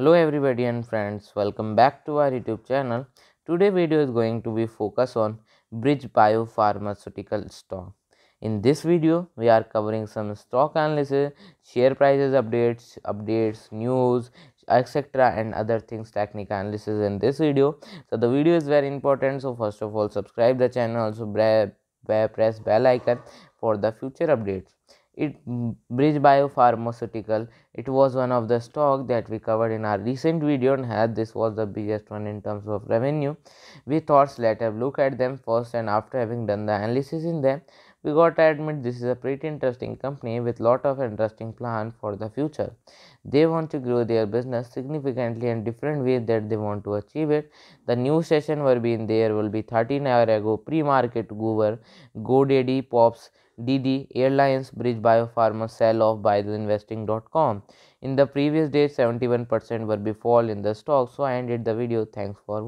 hello everybody and friends welcome back to our youtube channel today video is going to be focus on bridge biopharmaceutical stock in this video we are covering some stock analysis share prices updates updates news etc and other things technical analysis in this video so the video is very important so first of all subscribe the channel also press bell icon for the future updates it mm, bridge biopharmaceutical it was one of the stock that we covered in our recent video and had this was the biggest one in terms of revenue we thought let's have look at them first and after having done the analysis in them we got to admit this is a pretty interesting company with lot of interesting plan for the future they want to grow their business significantly in different way that they want to achieve it the new session will be in there will be 13 hour ago pre-market goober godaddy pops DD Airlines Bridge Biopharma sell off by the investing.com. In the previous day, 71% were before in the stock. So I ended the video. Thanks for watching.